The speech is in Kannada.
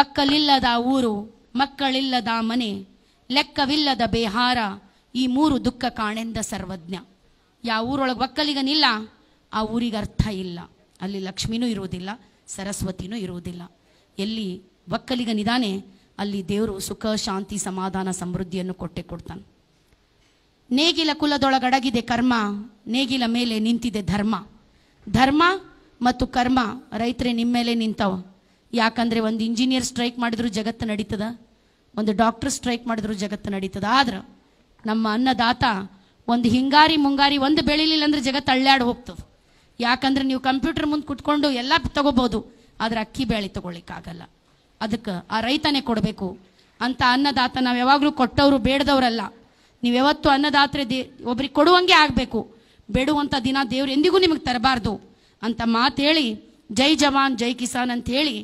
ಒಕ್ಕಲಿಲ್ಲದ ಊರು ಮಕ್ಕಳಿಲ್ಲದ ಮನೆ ಲೆಕ್ಕವಿಲ್ಲದ ಬೇಹಾರ ಈ ಮೂರು ದುಃಖ ಕಾಣೆಂದ ಸರ್ವಜ್ಞ ಯಾವ ಊರೊಳಗೆ ಒಕ್ಕಲಿಗನಿಲ್ಲ ಆ ಊರಿಗೆ ಅರ್ಥ ಇಲ್ಲ ಅಲ್ಲಿ ಲಕ್ಷ್ಮಿನೂ ಇರುವುದಿಲ್ಲ ಸರಸ್ವತಿನೂ ಇರುವುದಿಲ್ಲ ಎಲ್ಲಿ ಒಕ್ಕಲಿಗನಿದಾನೆ ಅಲ್ಲಿ ದೇವರು ಸುಖ ಶಾಂತಿ ಸಮಾಧಾನ ಸಮೃದ್ಧಿಯನ್ನು ಕೊಟ್ಟೆ ಕೊಡ್ತಾನೆ ನೇಗಿಲ ಕುಲದೊಳಗಡಗಿದೆ ಕರ್ಮ ನೇಗಿಲ ಮೇಲೆ ನಿಂತಿದೆ ಧರ್ಮ ಧರ್ಮ ಮತ್ತು ಕರ್ಮ ರೈತರೇ ನಿಮ್ಮ ಮೇಲೆ ನಿಂತವ ಯಾಕಂದರೆ ಒಂದು ಇಂಜಿನಿಯರ್ ಸ್ಟ್ರೈಕ್ ಮಾಡಿದ್ರು ಜಗತ್ತು ನಡೀತದ ಒಂದು ಡಾಕ್ಟರ್ ಸ್ಟ್ರೈಕ್ ಮಾಡಿದ್ರು ಜಗತ್ತು ನಡೀತದ ಆದ್ರೆ ನಮ್ಮ ಅನ್ನದಾತ ಒಂದು ಹಿಂಗಾರಿ ಮುಂಗಾರಿ ಒಂದು ಬೆಳಿಲಿಲ್ಲ ಅಂದ್ರೆ ಜಗತ್ತು ಅಳ್ಳಾಡ್ ಹೋಗ್ತದೆ ಯಾಕಂದ್ರೆ ನೀವು ಕಂಪ್ಯೂಟರ್ ಮುಂದೆ ಕುತ್ಕೊಂಡು ಎಲ್ಲ ತಗೋಬಹುದು ಆದ್ರೆ ಅಕ್ಕಿ ಬೇಳೆ ತಗೊಳ್ಳಿಕ್ಕಾಗಲ್ಲ ಅದಕ್ಕೆ ಆ ರೈತನೇ ಕೊಡಬೇಕು ಅಂತ ಅನ್ನದಾತ ನಾವು ಯಾವಾಗಲೂ ಕೊಟ್ಟವರು ಬೇಡದವರಲ್ಲ ನೀವು ಯಾವತ್ತು ಅನ್ನದಾತ್ರೆ ದೇ ಒಬ್ರಿಗೆ ಕೊಡುವಂಗೆ ಆಗಬೇಕು ಬೇಡುವಂಥ ದಿನ ದೇವ್ರು ಎಂದಿಗೂ ನಿಮಗೆ ತರಬಾರ್ದು ಅಂತ ಮಾತು ಹೇಳಿ ಜೈ ಜವಾನ್ ಜೈ ಕಿಸಾನ್ ಅಂತ ಹೇಳಿ